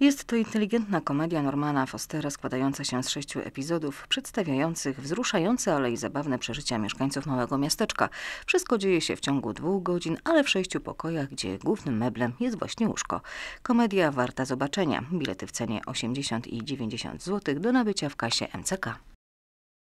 Jest to inteligentna komedia Normana Fostera składająca się z sześciu epizodów, przedstawiających wzruszające, ale i zabawne przeżycia mieszkańców małego miasteczka. Wszystko dzieje się w ciągu dwóch godzin, ale w sześciu pokojach, gdzie głównym meblem jest właśnie łóżko. Komedia warta zobaczenia. Bilety w cenie 80 i 90 zł do nabycia w kasie MCK.